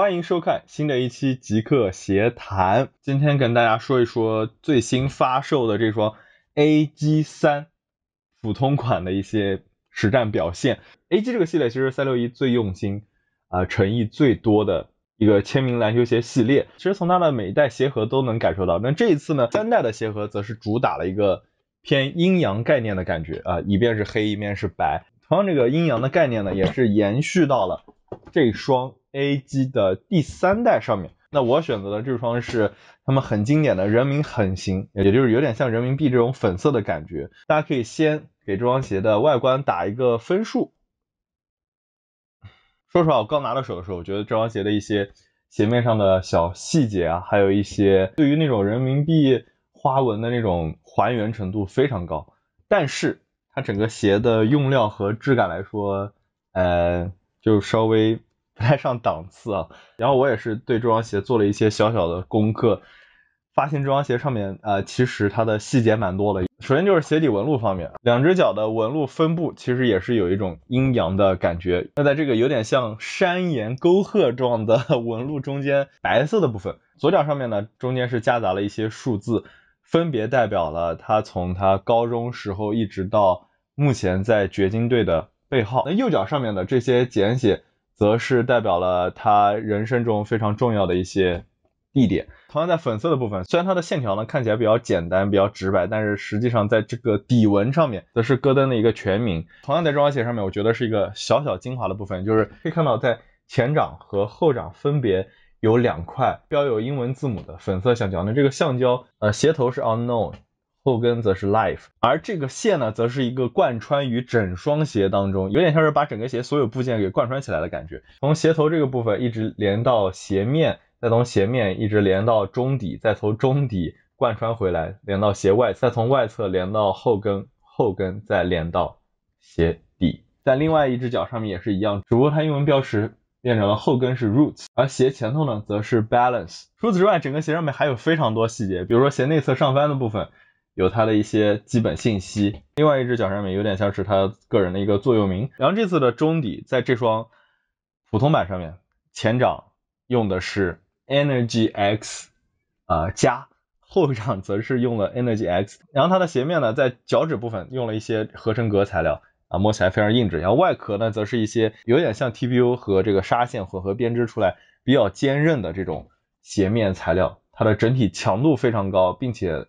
欢迎收看新的一期极客鞋谈，今天跟大家说一说最新发售的这双 A G 三普通款的一些实战表现。A G 这个系列其实三六一最用心啊诚意最多的一个签名篮球鞋系列，其实从它的每一代鞋盒都能感受到。那这一次呢，三代的鞋盒则是主打了一个偏阴阳概念的感觉啊，一面是黑，一面是白。同样这个阴阳的概念呢，也是延续到了这双。A g 的第三代上面，那我选择的这双是他们很经典的人民很狠也就是有点像人民币这种粉色的感觉。大家可以先给这双鞋的外观打一个分数。说实话，我刚拿到手的时候，我觉得这双鞋的一些鞋面上的小细节啊，还有一些对于那种人民币花纹的那种还原程度非常高，但是它整个鞋的用料和质感来说，呃，就稍微。不太上档次啊！然后我也是对这双鞋做了一些小小的功课，发现这双鞋上面呃其实它的细节蛮多了。首先就是鞋底纹路方面，两只脚的纹路分布其实也是有一种阴阳的感觉。那在这个有点像山岩沟壑状的纹路中间，白色的部分，左脚上面呢中间是夹杂了一些数字，分别代表了他从他高中时候一直到目前在掘金队的背号。那右脚上面的这些简写。则是代表了他人生中非常重要的一些地点。同样在粉色的部分，虽然它的线条呢看起来比较简单、比较直白，但是实际上在这个底纹上面，则是戈登的一个全名。同样在这双鞋上面，我觉得是一个小小精华的部分，就是可以看到在前掌和后掌分别有两块标有英文字母的粉色橡胶。那这个橡胶，呃，鞋头是 unknown。后跟则是 Life，而这个线呢，则是一个贯穿于整双鞋当中，有点像是把整个鞋所有部件给贯穿起来的感觉，从鞋头这个部分一直连到鞋面，再从鞋面一直连到中底，再从中底贯穿回来，连到鞋外，再从外侧连到后跟，后跟再连到鞋底。在另外一只脚上面也是一样，只不过它英文标识变成了后跟是 Roots，而鞋前头呢则是 Balance。除此之外，整个鞋上面还有非常多细节，比如说鞋内侧上翻的部分。有它的一些基本信息，另外一只脚上面有点像是它个人的一个座右铭。然后这次的中底在这双普通版上面，前掌用的是 Energy X 啊加，后掌则是用了 Energy X。然后它的鞋面呢，在脚趾部分用了一些合成革材料啊，摸起来非常硬质。然后外壳呢，则是一些有点像 TPU 和这个纱线混合编织出来比较坚韧的这种鞋面材料，它的整体强度非常高，并且。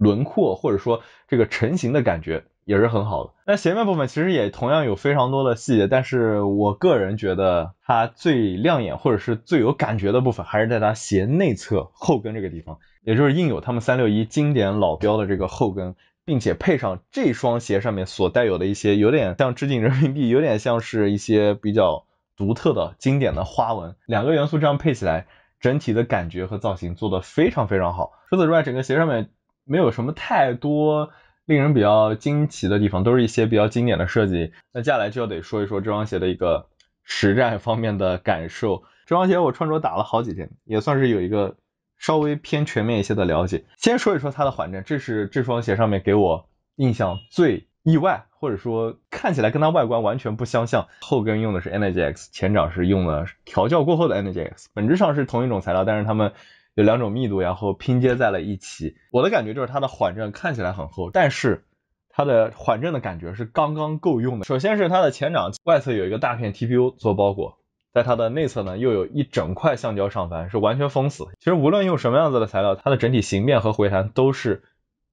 轮廓或者说这个成型的感觉也是很好的。那鞋面部分其实也同样有非常多的细节，但是我个人觉得它最亮眼或者是最有感觉的部分还是在它鞋内侧后跟这个地方，也就是印有他们三六一经典老标的这个后跟，并且配上这双鞋上面所带有的一些有点像致敬人民币，有点像是一些比较独特的经典的花纹，两个元素这样配起来，整体的感觉和造型做的非常非常好。除此之外，整个鞋上面。没有什么太多令人比较惊奇的地方，都是一些比较经典的设计。那接下来就要得说一说这双鞋的一个实战方面的感受。这双鞋我穿着打了好几天，也算是有一个稍微偏全面一些的了解。先说一说它的缓震，这是这双鞋上面给我印象最意外，或者说看起来跟它外观完全不相像。后跟用的是 Energy X，前掌是用了调教过后的 Energy X，本质上是同一种材料，但是它们。有两种密度，然后拼接在了一起。我的感觉就是它的缓震看起来很厚，但是它的缓震的感觉是刚刚够用的。首先是它的前掌外侧有一个大片 TPU 做包裹，在它的内侧呢又有一整块橡胶上翻，是完全封死。其实无论用什么样子的材料，它的整体形变和回弹都是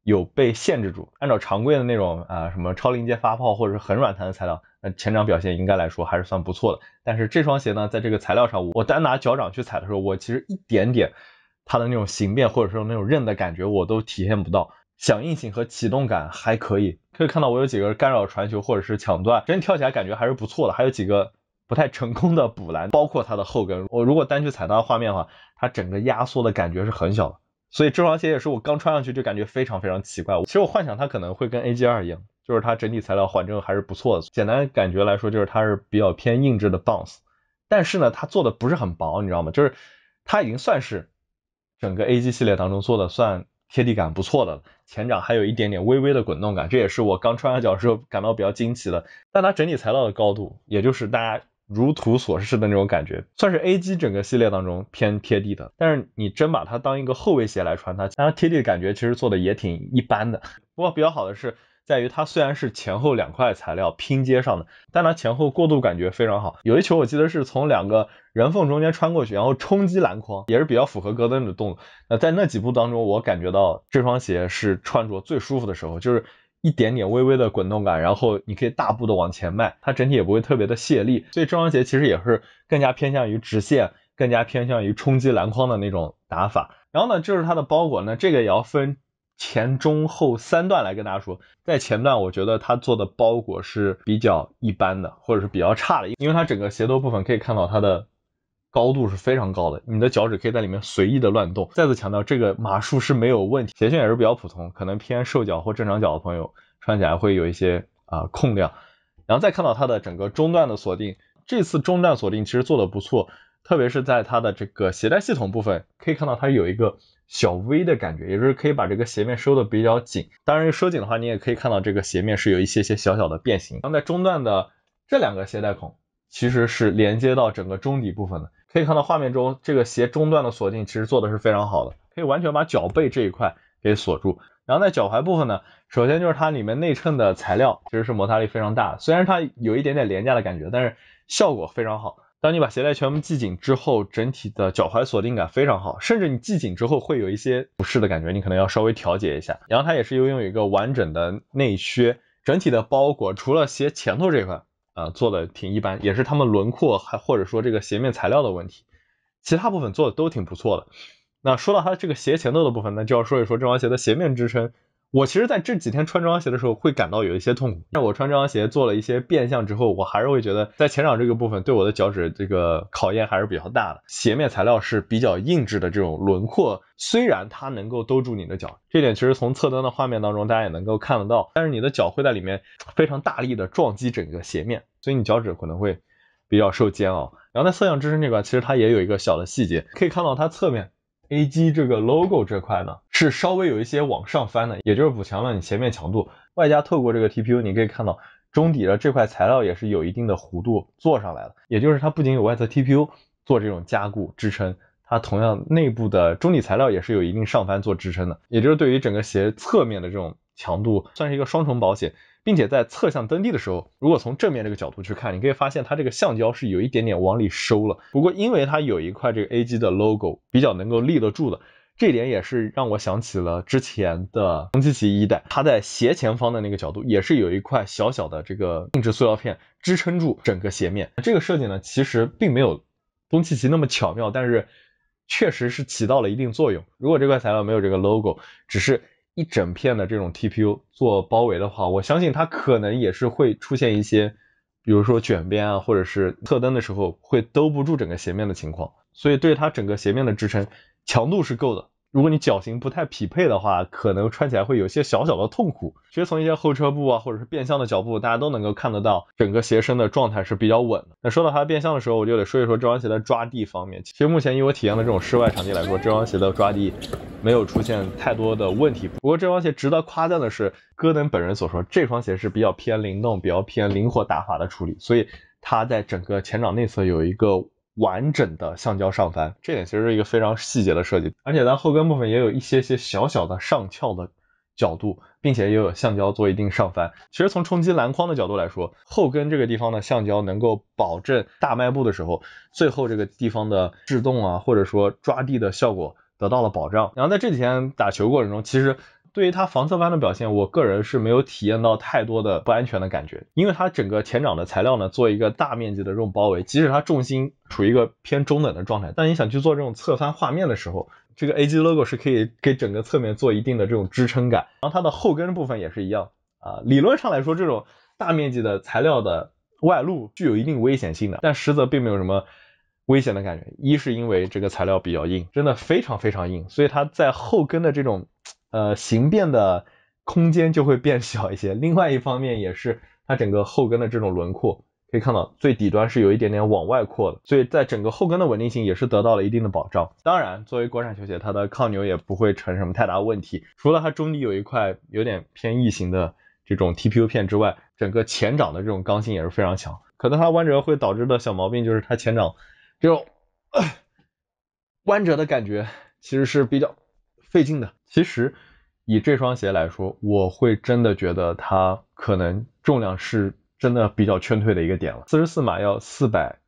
有被限制住。按照常规的那种啊什么超临界发泡或者是很软弹的材料，那前掌表现应该来说还是算不错的。但是这双鞋呢，在这个材料上，我单拿脚掌去踩的时候，我其实一点点。它的那种形变或者说那种韧的感觉我都体现不到，响应性和启动感还可以，可以看到我有几个干扰传球或者是抢断，真跳起来感觉还是不错的，还有几个不太成功的补篮，包括它的后跟，我如果单去踩它的画面的话，它整个压缩的感觉是很小的，所以这双鞋也是我刚穿上去就感觉非常非常奇怪，其实我幻想它可能会跟 A G 二一样，就是它整体材料缓震还是不错的，简单感觉来说就是它是比较偏硬质的 bounce，但是呢它做的不是很薄，你知道吗？就是它已经算是。整个 A G 系列当中做的算贴地感不错的前掌还有一点点微微的滚动感，这也是我刚穿上脚时候感到比较惊奇的。但它整体材料的高度，也就是大家如图所示的那种感觉，算是 A G 整个系列当中偏贴地的。但是你真把它当一个后卫鞋来穿，它当然贴地的感觉其实做的也挺一般的。不过比较好的是。在于它虽然是前后两块材料拼接上的，但它前后过渡感觉非常好。有一球我记得是从两个人缝中间穿过去，然后冲击篮筐，也是比较符合戈登的动作。那在那几步当中，我感觉到这双鞋是穿着最舒服的时候，就是一点点微微的滚动感，然后你可以大步的往前迈，它整体也不会特别的泄力。所以这双鞋其实也是更加偏向于直线，更加偏向于冲击篮筐的那种打法。然后呢，就是它的包裹，呢，这个也要分。前中后三段来跟大家说，在前段我觉得它做的包裹是比较一般的，或者是比较差的，因为它整个鞋头部分可以看到它的高度是非常高的，你的脚趾可以在里面随意的乱动。再次强调，这个码数是没有问题，鞋楦也是比较普通，可能偏瘦脚或正常脚的朋友穿起来会有一些啊空量。然后再看到它的整个中段的锁定，这次中段锁定其实做的不错。特别是在它的这个鞋带系统部分，可以看到它有一个小 V 的感觉，也就是可以把这个鞋面收的比较紧。当然收紧的话，你也可以看到这个鞋面是有一些些小小的变形。然后在中段的这两个鞋带孔，其实是连接到整个中底部分的。可以看到画面中这个鞋中段的锁定其实做的是非常好的，可以完全把脚背这一块给锁住。然后在脚踝部分呢，首先就是它里面内衬的材料其实是摩擦力非常大的，虽然它有一点点廉价的感觉，但是效果非常好。当你把鞋带全部系紧之后，整体的脚踝锁定感非常好，甚至你系紧之后会有一些不适的感觉，你可能要稍微调节一下。然后它也是拥有一个完整的内靴，整体的包裹，除了鞋前头这块，呃，做的挺一般，也是他们轮廓还或者说这个鞋面材料的问题，其他部分做的都挺不错的。那说到它这个鞋前头的部分，那就要说一说这双鞋的鞋面支撑。我其实在这几天穿这双鞋的时候，会感到有一些痛苦。但我穿这双鞋做了一些变相之后，我还是会觉得在前掌这个部分对我的脚趾这个考验还是比较大的。鞋面材料是比较硬质的，这种轮廓虽然它能够兜住你的脚，这点其实从侧灯的画面当中大家也能够看得到，但是你的脚会在里面非常大力的撞击整个鞋面，所以你脚趾可能会比较受煎熬。然后在色相支撑这块，其实它也有一个小的细节，可以看到它侧面。A G 这个 logo 这块呢，是稍微有一些往上翻的，也就是补强了你鞋面强度，外加透过这个 TPU，你可以看到中底的这块材料也是有一定的弧度做上来了，也就是它不仅有外侧 TPU 做这种加固支撑，它同样内部的中底材料也是有一定上翻做支撑的，也就是对于整个鞋侧面的这种强度算是一个双重保险。并且在侧向蹬地的时候，如果从正面这个角度去看，你可以发现它这个橡胶是有一点点往里收了。不过因为它有一块这个 AG 的 logo，比较能够立得住的，这点也是让我想起了之前的东契奇一代，它在斜前方的那个角度也是有一块小小的这个硬质塑料片支撑住整个鞋面。这个设计呢，其实并没有东契奇那么巧妙，但是确实是起到了一定作用。如果这块材料没有这个 logo，只是一整片的这种 TPU 做包围的话，我相信它可能也是会出现一些，比如说卷边啊，或者是侧蹬的时候会兜不住整个鞋面的情况，所以对它整个鞋面的支撑强度是够的。如果你脚型不太匹配的话，可能穿起来会有些小小的痛苦。其实从一些后撤步啊，或者是变相的脚步，大家都能够看得到，整个鞋身的状态是比较稳的。那说到它变相的时候，我就得说一说这双鞋的抓地方面。其实目前以我体验的这种室外场地来说，这双鞋的抓地。没有出现太多的问题。不过这双鞋值得夸赞的是，戈登本人所说，这双鞋是比较偏灵动、比较偏灵活打法的处理，所以它在整个前掌内侧有一个完整的橡胶上翻，这点其实是一个非常细节的设计。而且它后跟部分也有一些些小小的上翘的角度，并且也有橡胶做一定上翻。其实从冲击篮筐的角度来说，后跟这个地方的橡胶能够保证大迈步的时候，最后这个地方的制动啊，或者说抓地的效果。得到了保障。然后在这几天打球过程中，其实对于他防侧翻的表现，我个人是没有体验到太多的不安全的感觉。因为它整个前掌的材料呢，做一个大面积的这种包围，即使它重心处于一个偏中等的状态，但你想去做这种侧翻画面的时候，这个 AG logo 是可以给整个侧面做一定的这种支撑感。然后它的后跟部分也是一样。啊，理论上来说，这种大面积的材料的外露具有一定危险性的，但实则并没有什么。危险的感觉，一是因为这个材料比较硬，真的非常非常硬，所以它在后跟的这种呃形变的空间就会变小一些。另外一方面也是它整个后跟的这种轮廓，可以看到最底端是有一点点往外扩的，所以在整个后跟的稳定性也是得到了一定的保障。当然，作为国产球鞋，它的抗扭也不会成什么太大问题。除了它中底有一块有点偏异形的这种 TPU 片之外，整个前掌的这种刚性也是非常强。可能它弯折会导致的小毛病就是它前掌。这种弯折的感觉其实是比较费劲的。其实以这双鞋来说，我会真的觉得它可能重量是真的比较劝退的一个点了。四十四码要四百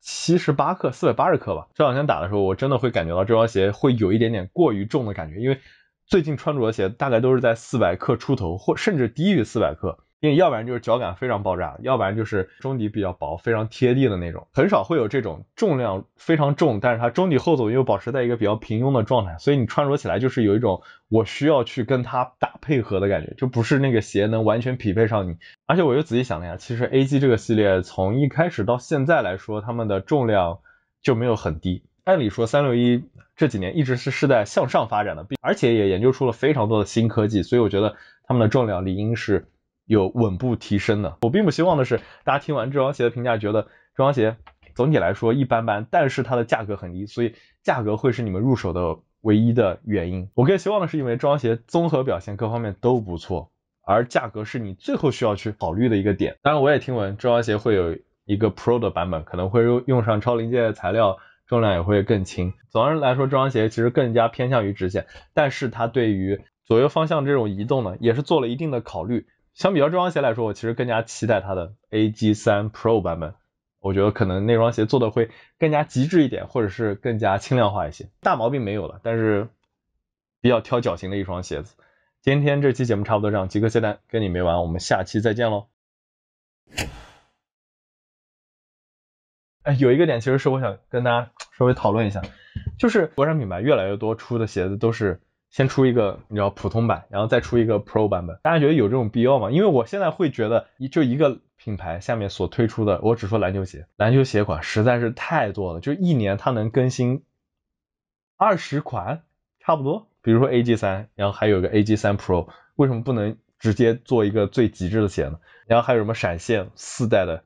七十八克，四百八十克吧。这两天打的时候，我真的会感觉到这双鞋会有一点点过于重的感觉，因为最近穿着的鞋大概都是在四百克出头，或甚至低于四百克。因为要不然就是脚感非常爆炸，要不然就是中底比较薄，非常贴地的那种，很少会有这种重量非常重，但是它中底厚度又保持在一个比较平庸的状态，所以你穿着起来就是有一种我需要去跟它打配合的感觉，就不是那个鞋能完全匹配上你。而且我又仔细想了一下，其实 A G 这个系列从一开始到现在来说，他们的重量就没有很低。按理说，三六一这几年一直是是在向上发展的，并而且也研究出了非常多的新科技，所以我觉得他们的重量理应是。有稳步提升的。我并不希望的是，大家听完这双鞋的评价，觉得这双鞋总体来说一般般，但是它的价格很低，所以价格会是你们入手的唯一的原因。我更希望的是，因为这双鞋综合表现各方面都不错，而价格是你最后需要去考虑的一个点。当然，我也听闻这双鞋会有一个 Pro 的版本，可能会用用上超临界的材料，重量也会更轻。总的来说，这双鞋其实更加偏向于直线，但是它对于左右方向这种移动呢，也是做了一定的考虑。相比较这双鞋来说，我其实更加期待它的 A G 三 Pro 版本。我觉得可能那双鞋做的会更加极致一点，或者是更加轻量化一些。大毛病没有了，但是比较挑脚型的一双鞋子。今天这期节目差不多这样，极客鞋单跟你没完，我们下期再见喽。哎，有一个点其实是我想跟大家稍微讨论一下，就是国产品牌越来越多出的鞋子都是。先出一个你知道普通版，然后再出一个 Pro 版本，大家觉得有这种必要吗？因为我现在会觉得，就一个品牌下面所推出的，我只说篮球鞋，篮球鞋款实在是太多了，就一年它能更新二十款差不多。比如说 A G 三，然后还有个 A G 三 Pro，为什么不能直接做一个最极致的鞋呢？然后还有什么闪现四代的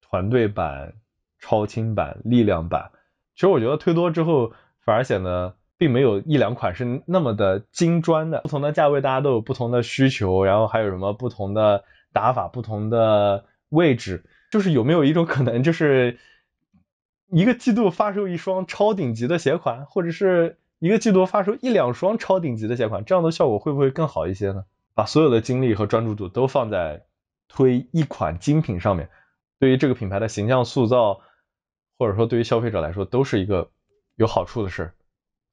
团队版、超轻版、力量版？其实我觉得推多之后反而显得。并没有一两款是那么的金砖的，不同的价位大家都有不同的需求，然后还有什么不同的打法、不同的位置，就是有没有一种可能，就是一个季度发售一双超顶级的鞋款，或者是一个季度发售一两双超顶级的鞋款，这样的效果会不会更好一些呢？把所有的精力和专注度都放在推一款精品上面，对于这个品牌的形象塑造，或者说对于消费者来说，都是一个有好处的事儿。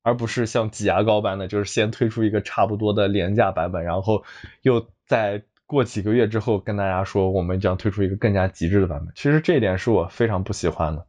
而不是像挤牙膏般的，就是先推出一个差不多的廉价版本，然后又在过几个月之后跟大家说，我们将推出一个更加极致的版本。其实这一点是我非常不喜欢的。